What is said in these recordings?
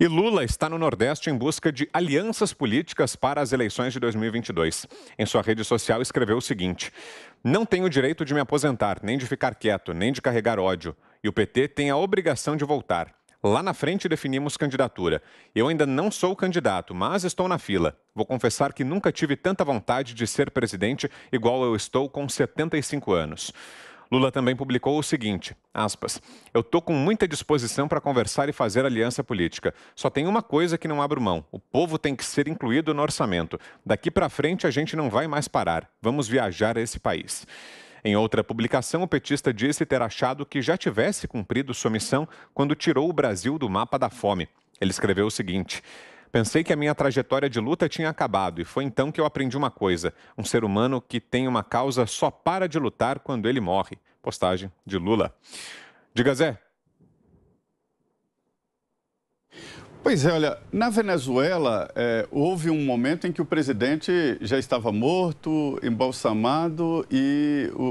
E Lula está no Nordeste em busca de alianças políticas para as eleições de 2022. Em sua rede social escreveu o seguinte: Não tenho direito de me aposentar, nem de ficar quieto, nem de carregar ódio. E o PT tem a obrigação de voltar. Lá na frente definimos candidatura. Eu ainda não sou candidato, mas estou na fila. Vou confessar que nunca tive tanta vontade de ser presidente igual eu estou com 75 anos. Lula também publicou o seguinte, aspas, eu tô com muita disposição para conversar e fazer aliança política. Só tem uma coisa que não abro mão, o povo tem que ser incluído no orçamento. Daqui para frente a gente não vai mais parar, vamos viajar a esse país. Em outra publicação, o petista disse ter achado que já tivesse cumprido sua missão quando tirou o Brasil do mapa da fome. Ele escreveu o seguinte: Pensei que a minha trajetória de luta tinha acabado e foi então que eu aprendi uma coisa: um ser humano que tem uma causa só para de lutar quando ele morre. Postagem de Lula. Diga, Zé. Pois é, olha, na Venezuela é, houve um momento em que o presidente já estava morto, embalsamado e o,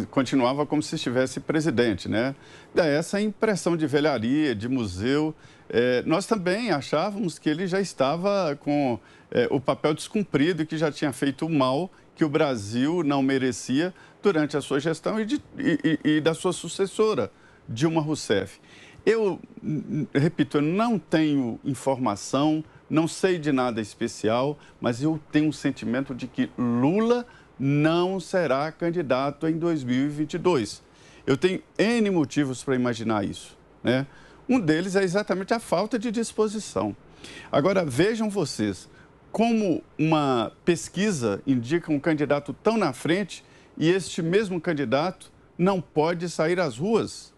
o, continuava como se estivesse presidente, né? Dá essa impressão de velharia, de museu é, nós também achávamos que ele já estava com é, o papel descumprido e que já tinha feito mal que o Brasil não merecia durante a sua gestão e, de, e, e, e da sua sucessora, Dilma Rousseff. Eu, repito, eu não tenho informação, não sei de nada especial, mas eu tenho um sentimento de que Lula não será candidato em 2022. Eu tenho N motivos para imaginar isso, né? Um deles é exatamente a falta de disposição. Agora, vejam vocês, como uma pesquisa indica um candidato tão na frente e este mesmo candidato não pode sair às ruas.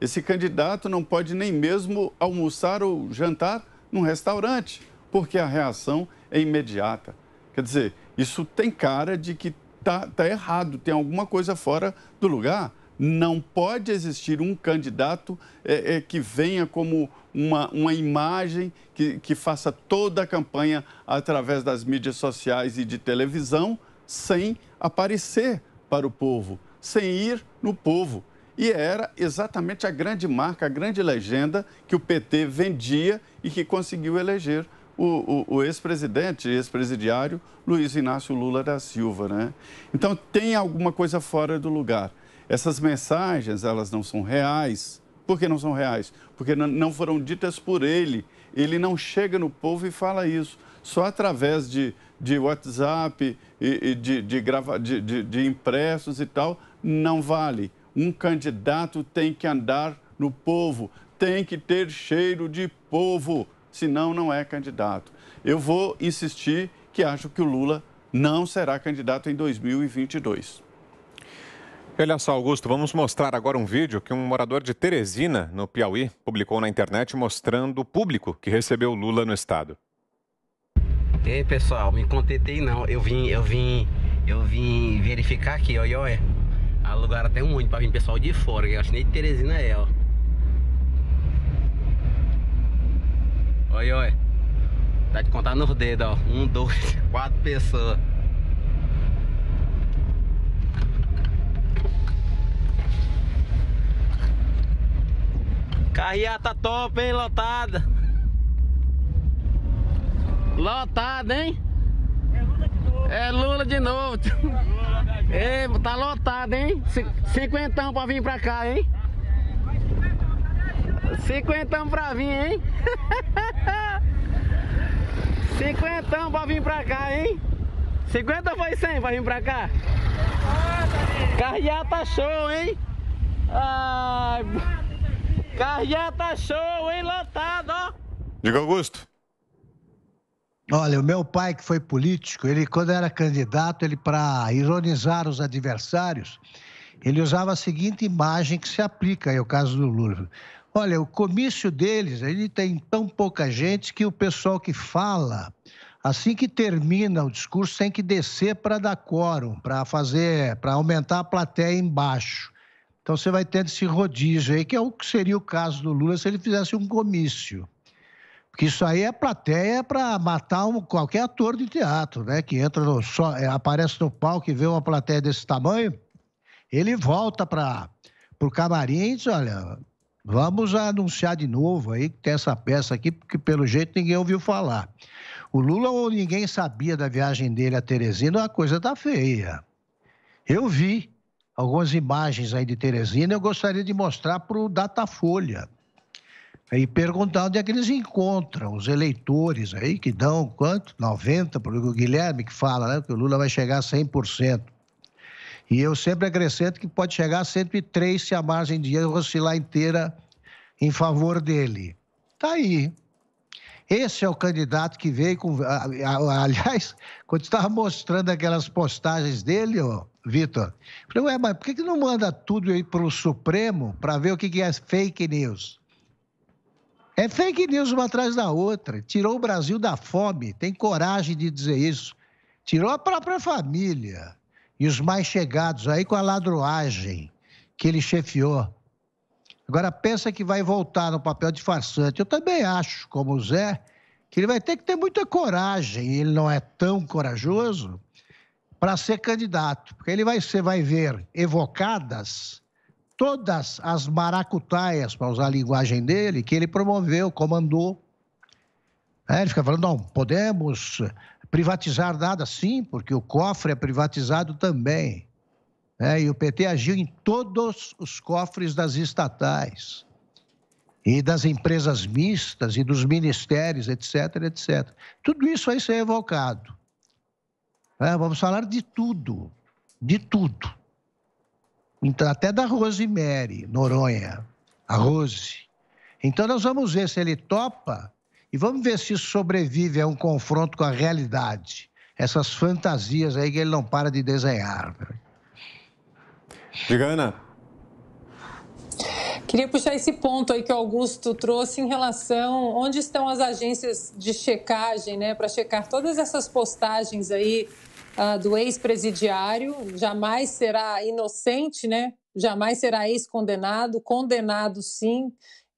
Esse candidato não pode nem mesmo almoçar ou jantar num restaurante, porque a reação é imediata. Quer dizer, isso tem cara de que está tá errado, tem alguma coisa fora do lugar não pode existir um candidato é, é, que venha como uma, uma imagem que, que faça toda a campanha através das mídias sociais e de televisão sem aparecer para o povo, sem ir no povo. E era exatamente a grande marca, a grande legenda que o PT vendia e que conseguiu eleger o, o, o ex-presidente, ex-presidiário Luiz Inácio Lula da Silva. Né? Então, tem alguma coisa fora do lugar. Essas mensagens, elas não são reais. Por que não são reais? Porque não foram ditas por ele. Ele não chega no povo e fala isso. Só através de, de WhatsApp, e, e de, de, grava, de, de, de impressos e tal, não vale. Um candidato tem que andar no povo, tem que ter cheiro de povo, senão não é candidato. Eu vou insistir que acho que o Lula não será candidato em 2022. Olha só, Augusto, vamos mostrar agora um vídeo que um morador de Teresina, no Piauí, publicou na internet mostrando o público que recebeu Lula no estado. Ei, pessoal, me contentei não. Eu vim, eu vim, eu vim verificar aqui, olha, olha. Alugaram até um ônibus para vir pessoal de fora, que eu acho que nem Teresina é, ó. Olha, olha. Dá tá de contar nos dedos, ó. Um, dois, quatro pessoas. Carreata top, hein? Lotada. Lotada, hein? É Lula de novo. É, tá lotado, hein? Cinquentão pra vir pra cá, hein? Cinquentão pra vir, hein? Cinquentão pra vir pra cá, hein? Cinquenta foi cem pra vir pra cá? Carreata show, hein? Ai... Carro tá show, hein? Lotado, ó. Diga, Augusto. Olha, o meu pai, que foi político, ele, quando era candidato, ele, para ironizar os adversários, ele usava a seguinte imagem que se aplica aí ao caso do Lula. Olha, o comício deles, ele tem tão pouca gente que o pessoal que fala, assim que termina o discurso, tem que descer para dar quórum, para fazer, para aumentar a plateia embaixo. Então você vai tendo esse rodízio aí, que é o que seria o caso do Lula se ele fizesse um comício. Porque isso aí é plateia para matar um, qualquer ator de teatro, né? Que entra no, só, é, aparece no palco e vê uma plateia desse tamanho, ele volta para o camarim e diz, olha, vamos anunciar de novo aí que tem essa peça aqui, porque pelo jeito ninguém ouviu falar. O Lula ou ninguém sabia da viagem dele a Teresina, a coisa tá feia. Eu vi, algumas imagens aí de Teresina, eu gostaria de mostrar para o Datafolha e perguntar onde é que eles encontram os eleitores aí que dão quanto? 90, porque o Guilherme que fala, né, que o Lula vai chegar a 100%. E eu sempre acrescento que pode chegar a 103 se a margem de erro oscilar inteira em favor dele. Tá aí. Esse é o candidato que veio com. Aliás, quando estava mostrando aquelas postagens dele, ó, Vitor, falei, ué, mas por que, que não manda tudo aí para o Supremo para ver o que, que é fake news? É fake news uma atrás da outra. Tirou o Brasil da fome, tem coragem de dizer isso. Tirou a própria família e os mais chegados aí com a ladroagem que ele chefiou. Agora pensa que vai voltar no papel de farsante. Eu também acho, como o Zé, que ele vai ter que ter muita coragem. Ele não é tão corajoso para ser candidato, porque ele vai ser, vai ver evocadas todas as maracutaias, para usar a linguagem dele, que ele promoveu, comandou. É, ele fica falando, não, podemos privatizar nada sim, porque o cofre é privatizado também. Né? E o PT agiu em todos os cofres das estatais e das empresas mistas e dos ministérios, etc, etc. Tudo isso vai ser evocado. É, vamos falar de tudo, de tudo. Então, até da Rosemary Noronha, a Rose. Então nós vamos ver se ele topa e vamos ver se sobrevive a um confronto com a realidade. Essas fantasias aí que ele não para de desenhar. Né? Diga, Ana. Queria puxar esse ponto aí que o Augusto trouxe em relação onde estão as agências de checagem, né, para checar todas essas postagens aí uh, do ex-presidiário. Jamais será inocente, né? Jamais será ex-condenado, condenado sim,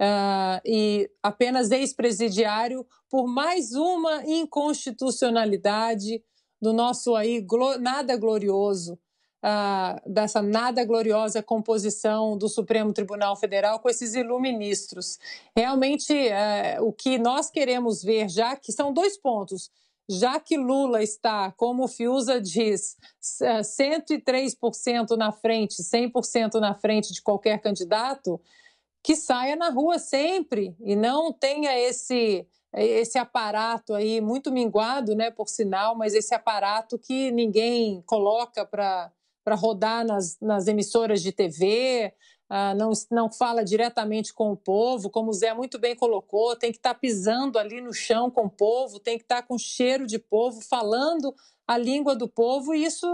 uh, e apenas ex-presidiário por mais uma inconstitucionalidade do nosso aí glo nada glorioso ah, dessa nada gloriosa composição do Supremo Tribunal Federal com esses iluministros. Realmente, eh, o que nós queremos ver, já que são dois pontos. Já que Lula está, como o Fiuza diz, 103% eh, na frente, 100% na frente de qualquer candidato, que saia na rua sempre e não tenha esse esse aparato aí muito minguado, né, por sinal, mas esse aparato que ninguém coloca para para rodar nas, nas emissoras de TV, ah, não, não fala diretamente com o povo, como o Zé muito bem colocou, tem que estar tá pisando ali no chão com o povo, tem que estar tá com cheiro de povo, falando a língua do povo, e isso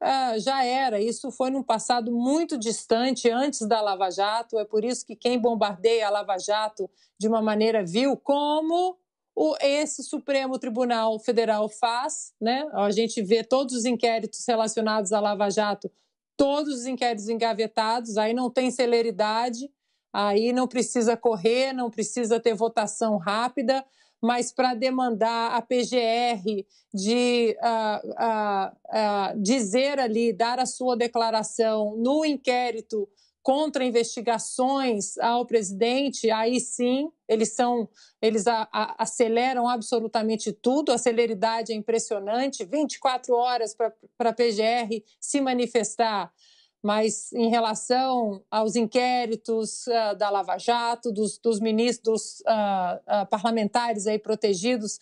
ah, já era, isso foi num passado muito distante, antes da Lava Jato, é por isso que quem bombardeia a Lava Jato de uma maneira vil, como o, esse Supremo Tribunal Federal faz, né? A gente vê todos os inquéritos relacionados à Lava Jato, todos os inquéritos engavetados, aí não tem celeridade, aí não precisa correr, não precisa ter votação rápida, mas para demandar a PGR de uh, uh, uh, dizer ali, dar a sua declaração no inquérito contra investigações ao presidente, aí sim eles são, eles a, a, aceleram absolutamente tudo, a celeridade é impressionante, 24 horas para a PGR se manifestar. Mas em relação aos inquéritos uh, da Lava Jato, dos, dos ministros uh, uh, parlamentares aí protegidos,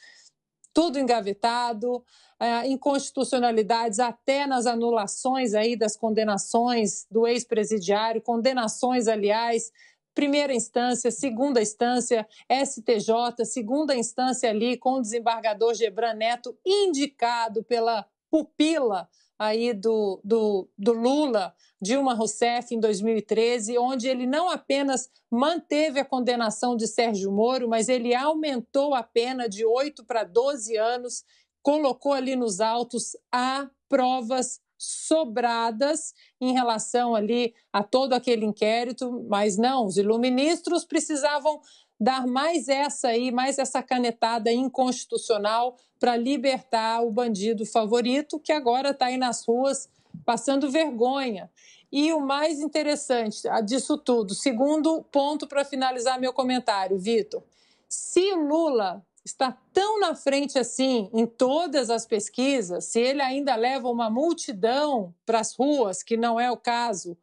tudo engavetado, é, inconstitucionalidades até nas anulações aí das condenações do ex-presidiário, condenações, aliás, primeira instância, segunda instância, STJ, segunda instância ali com o desembargador Gebran Neto, indicado pela pupila aí do, do, do Lula, Dilma Rousseff, em 2013, onde ele não apenas manteve a condenação de Sérgio Moro, mas ele aumentou a pena de 8 para 12 anos, colocou ali nos autos a provas sobradas em relação ali a todo aquele inquérito, mas não, os iluministros precisavam dar mais essa aí, mais essa canetada inconstitucional para libertar o bandido favorito que agora está aí nas ruas passando vergonha. E o mais interessante ah, disso tudo, segundo ponto para finalizar meu comentário, Vitor, se Lula está tão na frente assim em todas as pesquisas, se ele ainda leva uma multidão para as ruas, que não é o caso,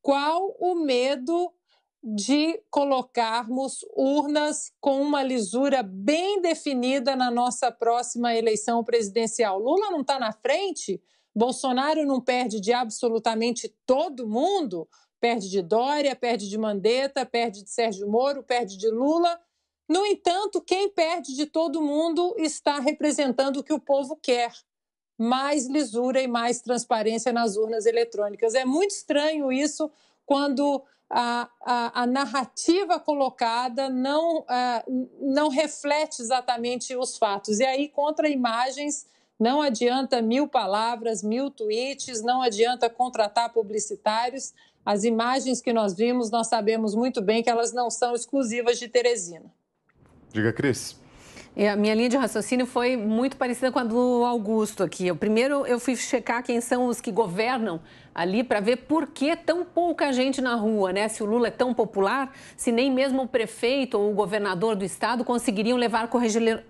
qual o medo de colocarmos urnas com uma lisura bem definida na nossa próxima eleição presidencial. Lula não está na frente, Bolsonaro não perde de absolutamente todo mundo, perde de Dória, perde de Mandetta, perde de Sérgio Moro, perde de Lula. No entanto, quem perde de todo mundo está representando o que o povo quer. Mais lisura e mais transparência nas urnas eletrônicas. É muito estranho isso, quando a, a, a narrativa colocada não, a, é, não reflete exatamente os fatos. E aí, contra imagens, não adianta mil palavras, mil tweets, não adianta contratar publicitários. As imagens que nós vimos, nós sabemos muito bem que elas não são exclusivas de Teresina. Diga, Cris. E a minha linha de raciocínio foi muito parecida com a do Augusto aqui. Eu, primeiro, eu fui checar quem são os que governam ali para ver por que tão pouca gente na rua, né? Se o Lula é tão popular, se nem mesmo o prefeito ou o governador do estado conseguiriam levar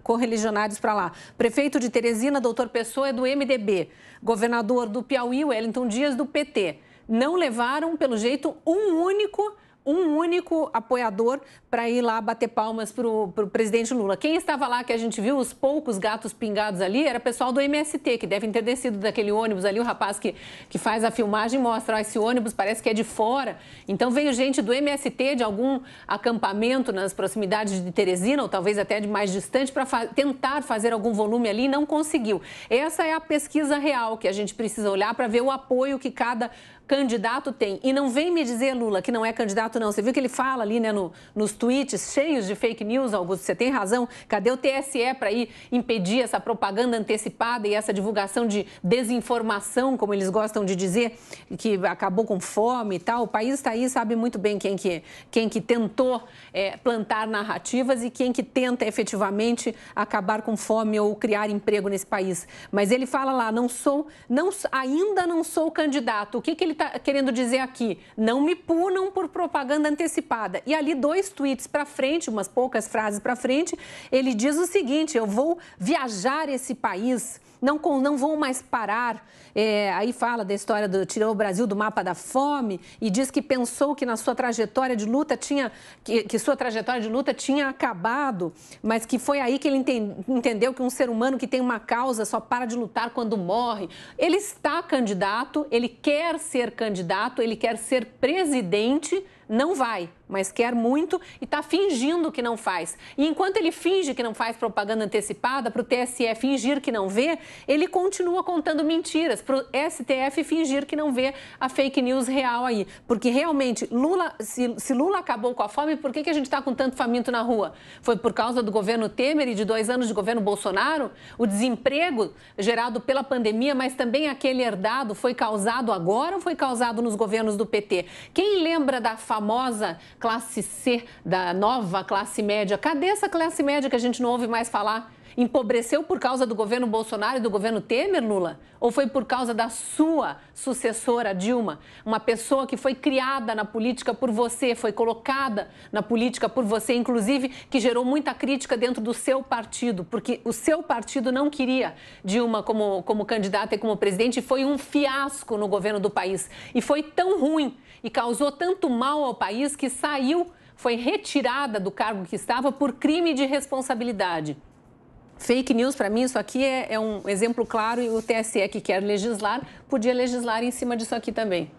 correligionários para lá. Prefeito de Teresina, doutor Pessoa, é do MDB. Governador do Piauí, Wellington Dias, do PT. Não levaram, pelo jeito, um único um único apoiador para ir lá bater palmas para o presidente Lula. Quem estava lá que a gente viu, os poucos gatos pingados ali, era pessoal do MST, que devem ter descido daquele ônibus ali. O rapaz que, que faz a filmagem mostra: ó, esse ônibus parece que é de fora. Então veio gente do MST, de algum acampamento nas proximidades de Teresina, ou talvez até de mais distante, para fa tentar fazer algum volume ali e não conseguiu. Essa é a pesquisa real que a gente precisa olhar para ver o apoio que cada candidato tem. E não vem me dizer, Lula, que não é candidato, não. Você viu que ele fala ali, né, no, nos tweets cheios de fake news, Augusto, você tem razão. Cadê o TSE para ir impedir essa propaganda antecipada e essa divulgação de desinformação, como eles gostam de dizer, que acabou com fome e tal? O país está aí, sabe muito bem quem que, quem que tentou é, plantar narrativas e quem que tenta efetivamente acabar com fome ou criar emprego nesse país. Mas ele fala lá, não sou, não, ainda não sou candidato. O que, que ele está querendo dizer aqui? Não me punam por propaganda antecipada. E ali, dois tweets para frente, umas poucas frases para frente, ele diz o seguinte: eu vou viajar esse país não, não vão mais parar. É, aí fala da história do tirou o Brasil do mapa da fome e diz que pensou que na sua trajetória de luta tinha que, que sua trajetória de luta tinha acabado, mas que foi aí que ele entende, entendeu que um ser humano que tem uma causa só para de lutar quando morre. Ele está candidato, ele quer ser candidato, ele quer ser presidente, não vai, mas quer muito e está fingindo que não faz. E enquanto ele finge que não faz propaganda antecipada, para o TSE fingir que não vê, ele continua contando mentiras, para o STF fingir que não vê a fake news real aí. Porque realmente, Lula, se, se Lula acabou com a fome, por que, que a gente está com tanto faminto na rua? Foi por causa do governo Temer e de dois anos de governo Bolsonaro? O desemprego gerado pela pandemia, mas também aquele herdado, foi causado agora ou foi causado nos governos do PT? Quem lembra da famosa classe C, da nova classe média. Cadê essa classe média que a gente não ouve mais falar? Empobreceu por causa do governo Bolsonaro e do governo Temer, Lula? Ou foi por causa da sua sucessora, Dilma? Uma pessoa que foi criada na política por você, foi colocada na política por você, inclusive que gerou muita crítica dentro do seu partido, porque o seu partido não queria Dilma como, como candidata e como presidente, e foi um fiasco no governo do país. E foi tão ruim e causou tanto mal ao país que saiu, foi retirada do cargo que estava por crime de responsabilidade. Fake news, para mim, isso aqui é, é um exemplo claro e o TSE que quer legislar podia legislar em cima disso aqui também.